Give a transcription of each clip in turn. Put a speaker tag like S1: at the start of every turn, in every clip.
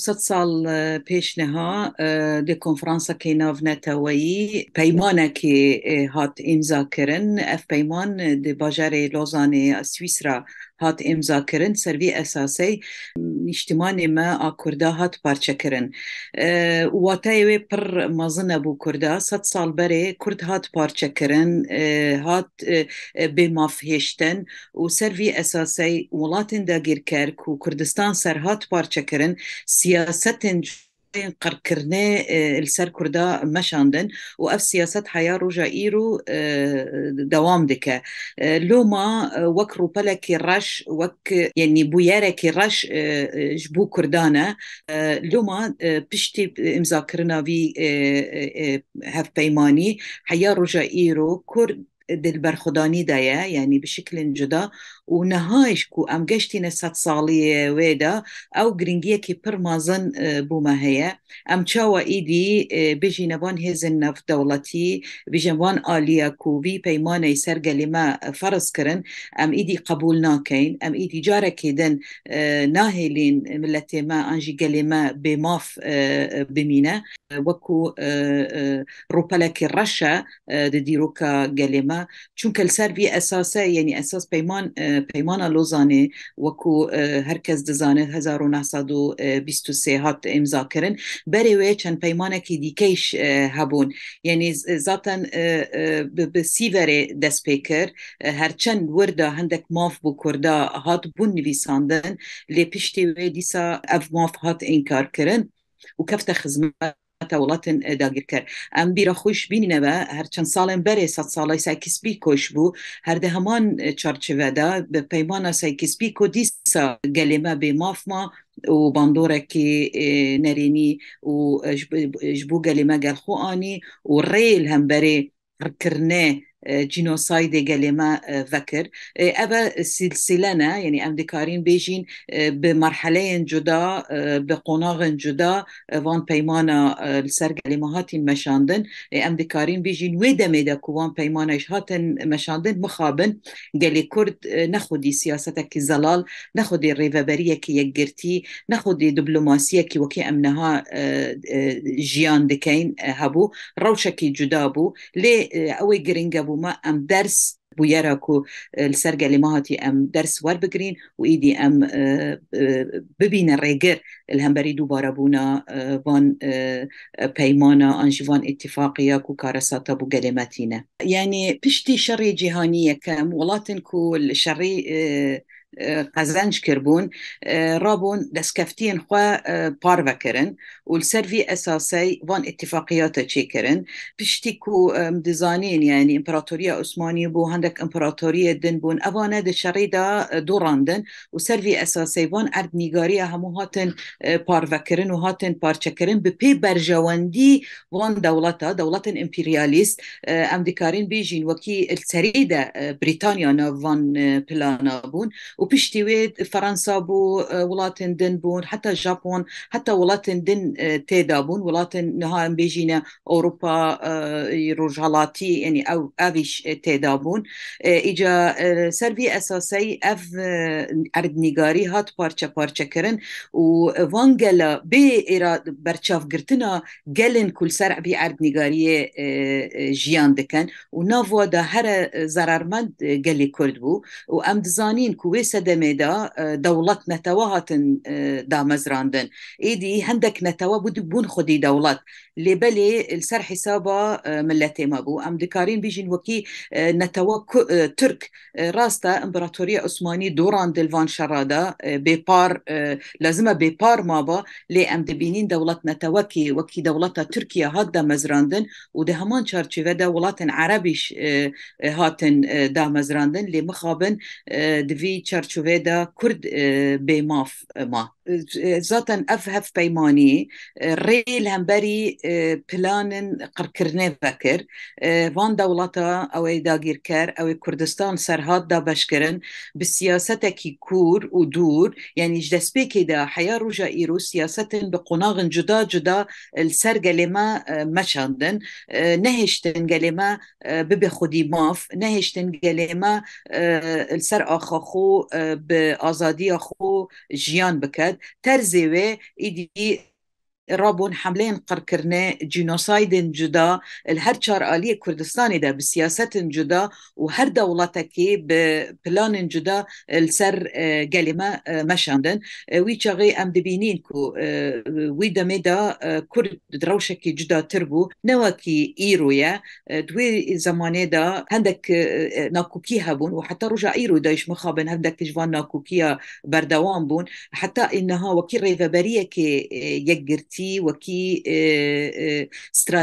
S1: sed sal pêş neha di konferansa kênav neteweyî peymanekê hat imza kirin ev peyman di bajarê Lozanê Swîsra hat imza kirin servî esasey niştimanê me a Kurda hat parçekirin. Watayê ee, wê pir mazine bû Kurda sed sal berê Kurd hat parçekirin, ee, hat e, e, bêmaf hêştin û ser vî esasey welatên dagirker ku Kurdistan ser hat parçekirin siyasetên قركرنا آه، السر كردا مشاندن وأف سياسات حياة رجا إيرو آه، دوام دكا آه، لوما وك روبلا كيراش وك يعني بويارا كيراش جبو كردانا لوما بشتي مذاكرنا في هف بيماني حياة رجا إيرو كرد دل برخداني دايا يعني بشكل جدا و نەهایش و ئەم گەشتینە سە ساڵی وێدا ئەو گرنگیەکی پرمازن بوومە هەیە ئەم چاوە ئیدی بژینەوان هێزن نەفت دەوڵەتی بژەوان ئالیا کوبی پەیمانەی سەرگەلیمە فەرزکردن ئەم ئیدی قبول ناکەین ئەم ئیدی جارەکیدن ناهێلین ملەتێمە ئەنجی گەلێمە بێماف بمینە وەکو ڕوپەلەکی ڕەشە دیرۆکە گەلێمە چونکە سەروی ئەساسە یعنی ئەساس پەیمان پیمانە لۆزانێ وەکو هەرکەس دەزانێت 1923 هات ئمزاکردن بەرێوێ چەند پەیمانێکی دیکەیش هەبوون یعنی زاتەن سیڤێ دەستپێ کرد هەرچەند وردا هەندێک ماف بۆ کووردا هات بوون نویساندن لێ پشتی وێ دیسا ئەف ماف هات ئینکارکردن و کەفتە خزمەت داگیر کرد ام بیرا خوش بینینەوە هەرچەند ساڵێن بەرێ سە ساڵی سایکسپی کۆش هر هەردە هەمان چارچوەدا بە پەیمانە سایکسپی کۆ دیسا به ماف ما و که نرینی و ji گلیما گلخوانی و ریل هم بره کرنه آه، جينوسايد قلما آه، ذكر آه، أبا سلسلنا يعني أم بيجين بمرحلين جدا بقناغ جدا وان بيمانا السر قلما هاتين مشاندن أم بيجين ويدا ميدا كوان بيمانا هاتن مشاندن مخابن قلي كرد نخدي سياستك كي زلال نخدي الريفابرية كي يقرتي نخدي دبلوماسية كي وكي أمنها جيان دكين هبو روشكي جدابو لي أوي قرنجبو بو ما ام درس بو يراكو السرقه آه، اللي ماهاتي ام درس واربجرين وايدي ام آه، آه، ببين الريجر الهمبري دو بارابونا فان بيمانا انجفان اتفاقيه كو كارساتا بو قلماتينا يعني بشتي شري جهانيه كم ولاتن كو الشري قزنج كربون رابون دسكفتين خوا باروا كرن والسرفي أساسي وان اتفاقيات چي كرن بشتيكو دزانين يعني امبراطورية عثمانية بو هندك امبراطورية دن بون اوانا دا شريدا دوراندن وسرفي أساسي وان عرب نيگارية همو هاتن باروا اه، كرن وهاتن بارچا كرن ببي برجواندي وان دولتا دولتا امبرياليست امدكارين اه، بيجين وكي السريدة بريطانيا وان بلانا اه، بون وبيشتوي فرنسا بو آه، ولاتن دن بون حتى جابون حتى ولاتن دن آه، تيدا بون ولاتن نها بيجينا اوروبا آه، رجالاتي يعني او افيش تيدا بون اجا سربي اساسي اف ارد نيغاري هات پارچه پارچه كرن و وانگلا بي اراد برشاف گرتنا گلن كل سرع بي ارد نيغاري جيان دكن ونافو دا هر زرارمند گلی كرد بو و ام دزانین سەدەمێدا آه، دەوڵەت نەتەوە هاتن آه، دامەزراندن ئیدی هەندێک نەتەوە بوون خودی دەوڵەت لێبەلێ سەر حیسابە آه، ملە تێمە بوو ئەم دکارین بیژین وەکی نەتەوە ترک ڕاستە ئەمپراتۆریە عوسمانی دۆران دلوان شەڕادا بێپار لەزمە بێپار مابە لێ ئەم دەبینین دەوڵەت وكي دولتا تركيا هاد دا مزراندن و همان هەمان چارچێوەدا ولاتن عربيش هاتن دامەزراندن لێ مخابن دفي چار çerçuveda Kurd bêmaf ma zaten ev hev peymanî rê hemberî planên qirkirnê vekir van dewlata ew ê dagir ker ew ê Kurdistan serhat da beşkirin bi siyasetekî kur û dûr yani ji destpêkê de heya roja îro siyasetin bi qonaxin cuda cuda ser gelê me meçandin nehêştin gelê me bibe xudî maf nehêştin gelê me ser axaxo bi azadiya xo ژیان بکات تەرزێوێ ئیدی رابون حملين قركرنا جينوسايد جدا الهر چار آلية كردستاني دا بسياسة جدا وهر دولتك ببلان جدا السر قلمة مشاندن وي چاغي ام دبينين كو وي دا كرد دروشك جدا تربو نواكي إيرويا دوي زماني دا هندك اه، اه، ناكوكي هبون وحتى رجع إيرو دايش مخابن هندك جوان ناكوكيا بردوان بون حتى إنها وكي ريفابرية كي سياسي وكي آه، آه،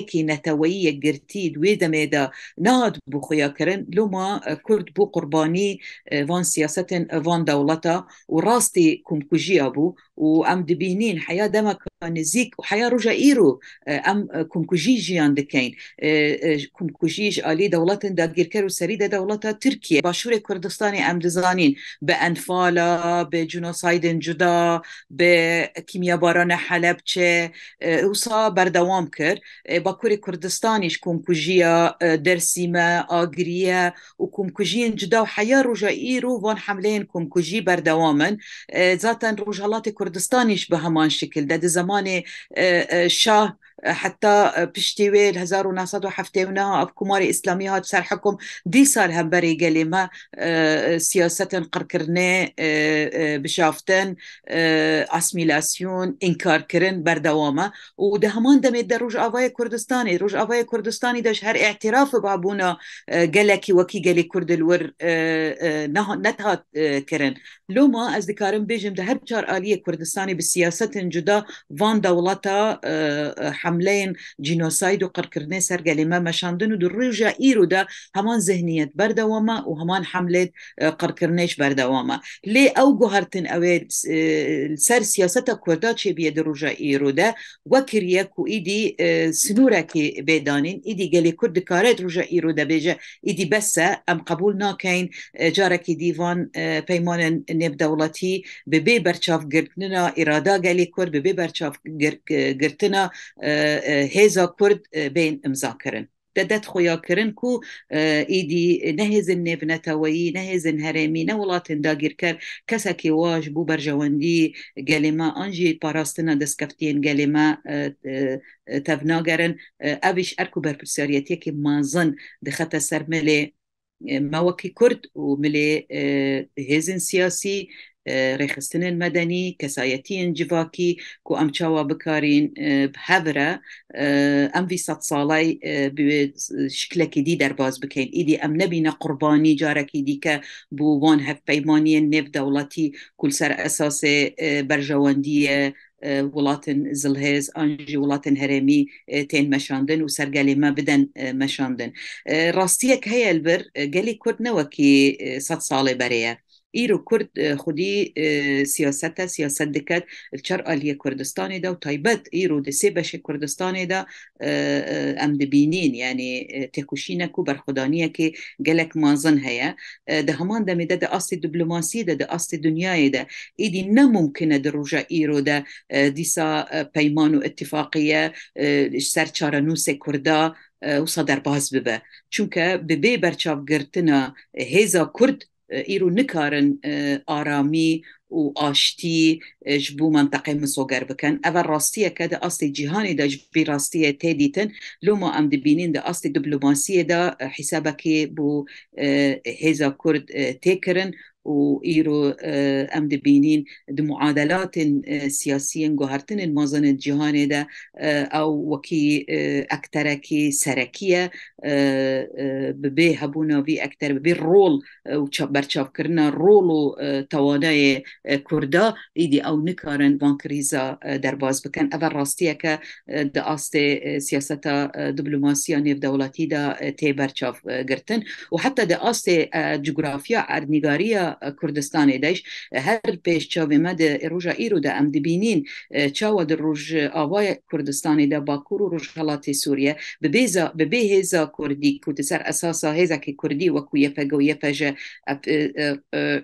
S1: كي نتوية قرتي دويدا ميدا ناد بو خويا كرن لما كرد بو قرباني آه، فان سياسة فان دولتا وراستي كمكوجي أبو وأم دبينين حياة دمك نزیک آه، آه، آه، و حیا روژا ئیرو ئەم کومکوژی ژیان دەکەین کومکوژیش عالی دەوڵەتن داگیرکە و سەری دە دەوڵەتە ترکیە باشوورێک کوردستانی به انفالا به ئەنفالە جدا به جودا بە کیمیابارانە حەلەبچێ وسا بەردەوام کرد باکووری کوردستانیش کومکوژیە درسیم آگریه و کومکوژیان جدا و حیا ڕۆژە وان حمله حملەیەن کومکوژی بەردەوامن زاتەن ڕۆژهڵاتی کوردستانیش به همان شکل داد دزەمان زمان شاه حتى پشتی وێ 1970 ئەف کوماری ئسلامی هات سەر حکم دی سال هەم بەری گەلێمە سیاستن قڕکردێ بشافتن ئاسمیلاسیون ئینکارکردن بەردەوامە و دە هەمان دەمێت دە ڕژ ئاوای کوردستانی ڕژ ئاوای کوردستانی دەش هەر اعتراف بابوونا گەلێکی وەکی گەلی کوردلور نەهات کردن لۆما ئەس دیکارم بێژم دە هەر چار عالیە کوردستانی بە سیاستن جودا وان دەوڵەتە حە حملین جینۆساید و قڕکردنی سەرگەلیمە مشاندن و در ئیر رو دا همان ذهنیت بەردەوامە و همان حملێت قڕکردنێش بەردەوامە لی او گوهرتن ئەوێ سەر سیاستە کووردا چێ بە درڕژە ئیرودە وەکریە و ئیدی بیدانین. بێدانین گلی گەلی کورد دکارێت ڕژە ئیرو دەبێژە ئیدی بەسە ام قبول ناکین جارکی دیوان پەیمانە نێبدەوڵەتی ببێ بەرچاوگررتنا ئێرادا گەلی به ببێ بەرچاوگررتنا هێزا کورد بین ئەمزاکردن دەدەت خۆیاکردن و ئیدی نەهێزن نێبنەتەوەی نەهێزن هەرێمی نە وڵاتن داگیرکە کەسێکی واش بوو بەرژەوەندی گەلێما ئەنجی پاراستنە دەستکەفتێن گەلێما تەبناگەرن ئەویش ئەرک و بەرپرسسیارەتەکی مازن دخەتە سەرمەلێ مەوەکی کورد و ملێ هێزن سیاسی ڕێخستنن مەدەنی کەسایەتیان جیواکی کو ئەم چاوە بکارین هەبرە ئەموی سە ساڵای شکلەکی دی دەرباز بکەین ئیدی ئەم نبینە قوربانی جارێکی دیکە بوو وان هەفپەیمانیە نێب دەوڵەتی کولسەر ئەساسێ بەرژەوەندیە وڵاتن زلهێز ئەنجی وڵاتن هەرێمی تێن مەشاندن و سەرگەلێمە بدەن مەشاندن ڕاستیەک هەیە بر گەلی کوردنەوەکی سە ساڵێ بەرەیە ئیر و کورد خودی سیاست سیاست دکات چر آلیه کوردستانی دا و تایبەت ئیر و دسێ بەشی کوردستانی دا ئەم دبینین یعنی تێکوشینەک و بەرخدانیەکی گەلک مازن هەیە دە هەمان دەمێدە دە ئاستی دیبلوماسی دە دە ئاستی دنیای دە ئیدی نەممکنە دە ڕژە ئیرۆ دە دیسا پەیمان و اتفاقیە سەر چارە نووسێ کووردا وسە دەرباز ببە چونکە ببێ بەرچاوگرتنە هێزا کورد ایرو نکارن آرامی و آشتی جبو منطقه مسوگر بکن اول راستیه که ده اصلی جهانی ده جبی راستیه تی دیتن لوما ام دبینین ده اصلی دبلوماسیه ده حسابه که بو هیزا کرد تی کرن وإيرو آه، أم دبينين دي معادلات آه، سياسية جهرتن المازن الجهان ده آه، أو وكي أكتركي سركية ببي هبونا في أكتر ببي الرول وبرشاف كرنا رولو تواناي كردا إيدي أو نكارن بانكريزا درباز بكن أفر راستية كا دقاستي سياسة دبلوماسية نيف دولتي دا تي برشاف قرتن وحتى دقاستي جغرافيا عرنيغارية کوردستانی دیش هر پیش چاوی ما ده روژا ایرو ده ام دبینین چاوا ده روژ آوای کوردستانی ده باکور و روژ حالات سوریه به به هیزا کردی کود سر اساسا هیزا که کردی و کو یپگ و یپج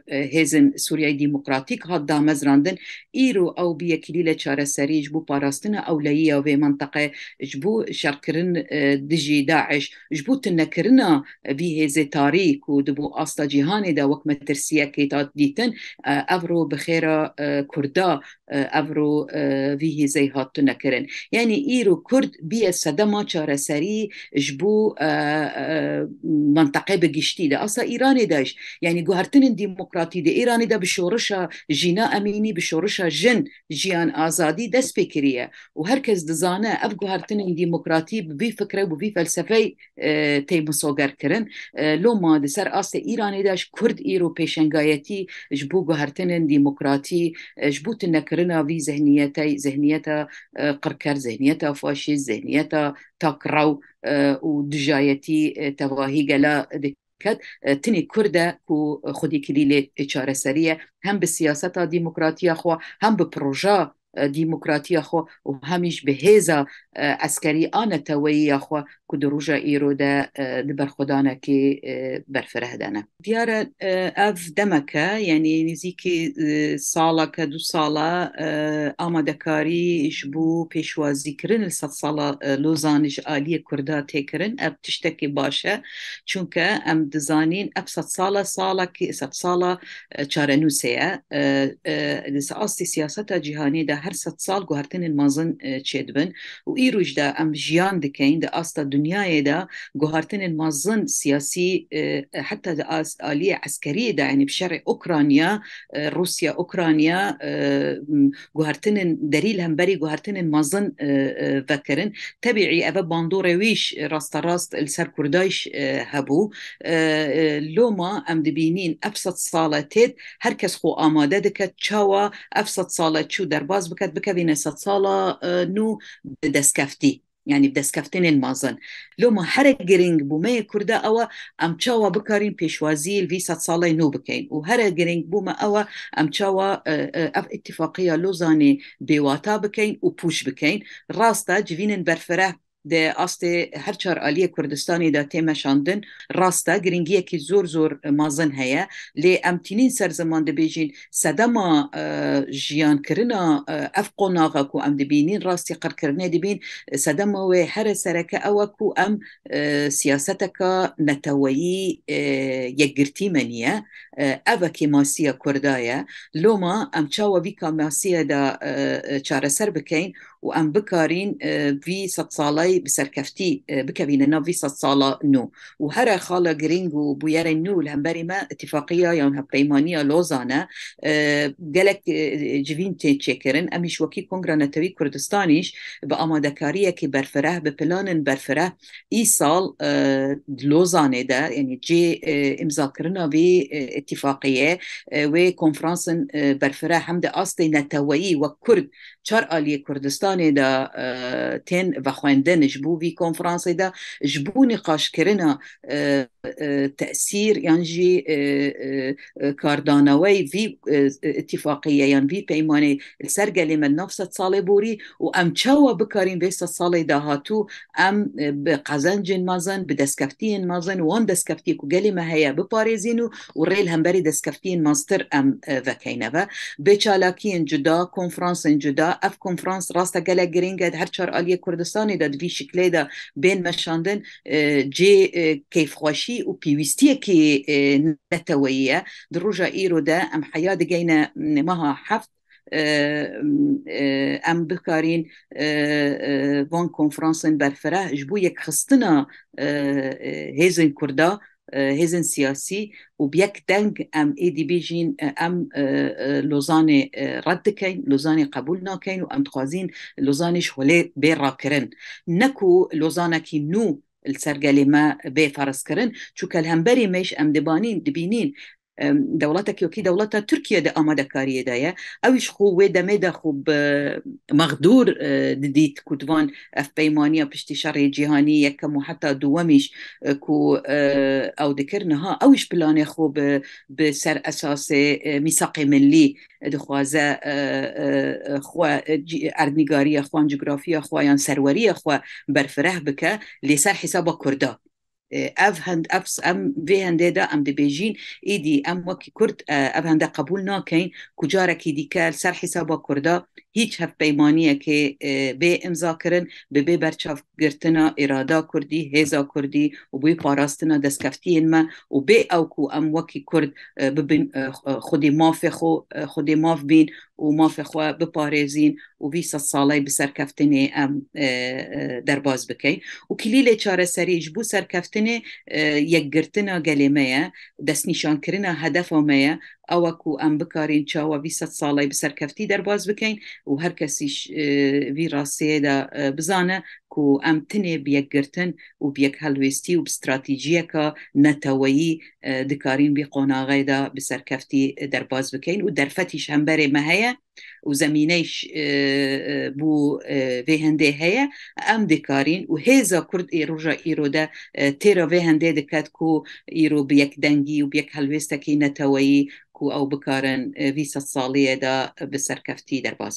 S1: هیزن سوریه دیموکراتیک هاد دامزراندن ایرو او بیا کلیل چاره سری جبو پاراستن اولیه و منطقه جبو شرکرن دجی داعش جبو تنکرنا بی هیزه تاریک و دبو آستا جیهانی ده وکمه ترسیه که تا دیتن ئەڤۆ بخێرا کوردا ئەڤۆ ویهیزەی هاتو نەکردن یعنی ایرو رو کورد بیه صدما چرا سری جبو منطقه بگشتی ده اصلا ایرانی داش یعنی گهرتن دموکراتی ده ایرانی ده بشورشا جینا امینی بشورشا جن جیان آزادی دست بکریه و هرکس دزانه اف گهرتن دموکراتی بی فکره و بی فلسفه تی مسوگر کرن لو ما ده سر اصلا ایرانی داش کرد ایرو پیشنگ گایەتی ji bo guhertinin demokratî ji bo tinekirina vî zehniyetê zehniyeta qirker zehniyeta faşî zehniyeta takraw û dijayetî tevahî gela كد تني كرده كو خودي كليلي إشارة سرية هم بالسياسة ديمقراطية خو هم ببروجا ديمقراطية خو وهمش بهيزا عسكري آن توية خو ku di roja îro de di berxwedanekê berfireh dene. Diyare ev demeke yanî nêzîkî salake du sala amadekarî ji bo pêşwazîkirin li sed sala lozanê ji aliyê Kurda têkirin ev tiştekî baş e çunke em dizanîn ev sed sala salakî sed sala çarenûsê ye li astî siyaseta cîhanî de her sed sal guhertinên mazin çêdibin û îro ji de em jiyan dikeyin de asta dünya دنیای دا گوهارتن المظن سياسي آه، حتى دا آلیه عسکری دا يعني بشرع أوكرانيا آه، روسيا أوكرانيا گوهارتن آه، دليل هم بري گوهارتن المظن ذکرن تبعي أبا باندوري ويش راست راست السر كردايش هبو لوما ام دبينين أبسط سالتید هر خو آماده دکت چاوا أبسط سالت شو درباز بکت بکوینه صد سالا نو دەستکەفتی ینی دەستکەفتنێن مازن لۆمە هەرە گرنگ بوومەیە کووردە ئەوە ئەم چاوە بکارین پێشوازی وی سە ساڵی نو بکەین و هەرە گرنگ بوومە ئەوە ئەم چاوە ئەف اتفاقیە لۆزانێ بێواتا بکەین و پوش بکەین ڕاستە جوینن بەرفرە د ئاستێ هەرچار عالیە کوردستانی دا تێمەشاندن ڕاستە گرنگیەکی زۆر زۆر مازن هەیە لێ ئەمتینین سەرزەمان دەبێژین سەدەما ژیانکردنا ئەف قۆناغک و ئەم دەبینین ڕاستی قەرکردنە دەبین سەدەمەوێ هەرە سەرەکە ئەوەک و ئەم سیاستەکە نەتەوەیی یەکگرتی منە ئەvەکی ماسیە کوردایە لۆما ئەم چاوەوی کاماسیە دا چارەسەر بکەین و و ام بکارین وی صد بسرکفتی بکبین نو وی صد نو و هر خالق گرینگ و بویر نو لهمبری ما اتفاقیا یا هفتیمانیا لوزانه گلک جوین تی چکرن امیش وکی کنگرا نتوی کردستانیش با آماده که برفره به پلان برفره ای سال لوزانه ده یعنی جی امزا کرنا وی اتفاقیه و کنفرانس برفره هم ده نتویی و کرد چار آلی کردستان خۆشانێدا تێن بە خوێندنش بوو وی کۆنفرانسیدا ji بوو نقاشکردنا تەسیر یان jî کاردانەوەی وی اتفاقیەیان وی پەیمانێ سەر gelê min 900 salê borî û em çawa bikarîn vê se salê dahatû em bi qezencên mazin bi destkeftiyên mazin wan destkeftî ku gelê me heye biparêzîn û û rêl hemberî destkeftiyên maztir em vekeyne ve bê çalakiyên cuda konferansên cuda ev konferans rasta گرینگ گەلە گرنگگەت هەرچار ئالیە کوردستانی دا دوی شکلێدا بێن مەشاندن اه، جێ اه، کەیفخواشی و پێویستیەکی نەتەوەیە دڕژە ئیرۆدا ام حیا گینا نمەها حفت اه، ام بکارین وان کۆنفرانسن برفره جبو یک خستنا هیزن کرده آه، هزن سياسي وبيك دنگ ام اي دي بي جين آه، ام آه، لوزاني رد كين لوزاني قبولنا كين وام تخوازين لوزاني شولي بيرا كرن نكو لوزانا كي نو السرقالي ما بي فارس كرن شو كالهمبري ميش ام دبانين دبينين دولتا دەوڵەتێکی دەوڵەتە تورکیا دە ئامادەکاریەدایە ئەویش خۆ وێ دەمێدا مغدور مەغدور أه، ددیت اف ئەف پەیمانیا پشتی شەڕێ جیهانی یەکەم و حتا دووەمیش کو أه، ئەو أه، دکردنها ئەویش پلانێ خۆ بە سەر ئەساسێ میساقی ملی دخوازە ئەردنیگاریە خوان جوگرافیە خوایان سەروەریە خو برفره بکە لێسەر حسابا کووردا اف هند افس ام في دا ام دي بيجين ايدي ام وكي كرد اف هندا قبول ناكين كجارة كي ديكال سر حسابا كردا هیچ هف پیمانیه که بی امضا کرن به برچاف گرتنا ارادا کردی هزا کردی و به پاراستنا دستکفتین ما و بی او کو ام وکی کرد ماف خو خودی ماف بین و مافخوا بپارێزین و 20 ساڵی بسەرکەفتنی ئەم دەرباز بکەین و کلی لێ چارەسەریش بوو سەرکەفتنێ یەکگرتنە هدف هدف هەدەفۆمەیە ئەوەکو ئەم بکارین چاوە 200 ساڵی بسەرکەفتی دەرباز بکەین و هەر کەسیش وی ڕاستەیەدا بزانە و ئەم تنێ بەکگرتن و بەک هەلوێستی و استراتیژیەکە نەتەوەیی دکارین بێ قۆناغیدا بسەرکەفتی دەرباز بکەین و دەرفەتیش هەمبەرێمە هەیە و زمینەیش بوو vê hindê heye em dikarîn û hêza Kurd êroja îro de têra vê hindê diket ku îro bi yek dengî û yek helvêstekî neteweyî ku ew bikarin vî sed saliyê de bi serkeftî derbas